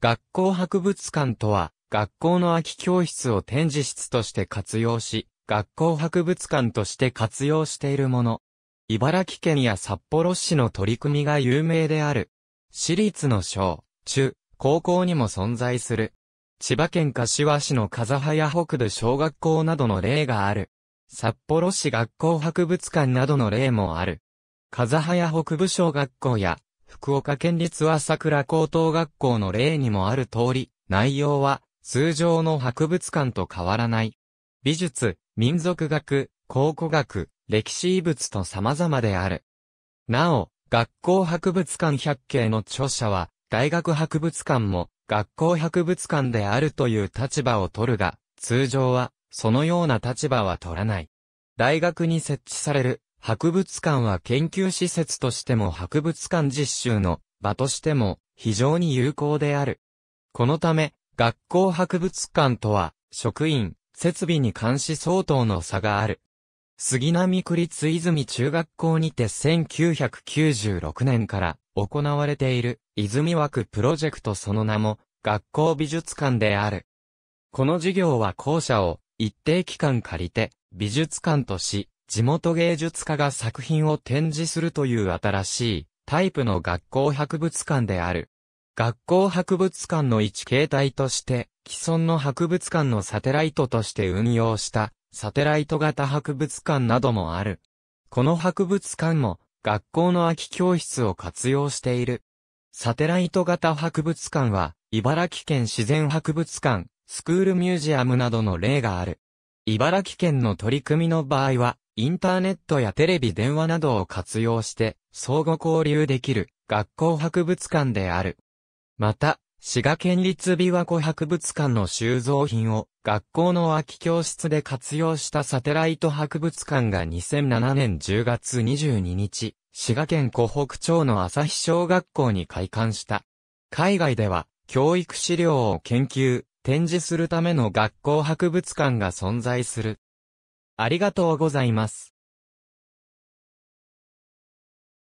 学校博物館とは、学校の空き教室を展示室として活用し、学校博物館として活用しているもの。茨城県や札幌市の取り組みが有名である。私立の小、中、高校にも存在する。千葉県柏市の風早北部小学校などの例がある。札幌市学校博物館などの例もある。風早北部小学校や福岡県立朝倉高等学校の例にもある通り、内容は通常の博物館と変わらない。美術、民族学、考古学、歴史遺物と様々である。なお、学校博物館百景の著者は、大学博物館も学校博物館であるという立場を取るが、通常は、そのような立場は取らない。大学に設置される博物館は研究施設としても博物館実習の場としても非常に有効である。このため、学校博物館とは、職員、設備に関し相当の差がある。杉並区立泉中学校にて1996年から行われている泉枠プロジェクトその名も学校美術館である。この授業は校舎を一定期間借りて美術館とし地元芸術家が作品を展示するという新しいタイプの学校博物館である。学校博物館の一形態として、既存の博物館のサテライトとして運用したサテライト型博物館などもある。この博物館も学校の空き教室を活用している。サテライト型博物館は、茨城県自然博物館、スクールミュージアムなどの例がある。茨城県の取り組みの場合は、インターネットやテレビ電話などを活用して相互交流できる学校博物館である。また、滋賀県立琵琶湖博物館の収蔵品を学校の空き教室で活用したサテライト博物館が2007年10月22日、滋賀県湖北町の朝日小学校に開館した。海外では教育資料を研究、展示するための学校博物館が存在する。ありがとうございます。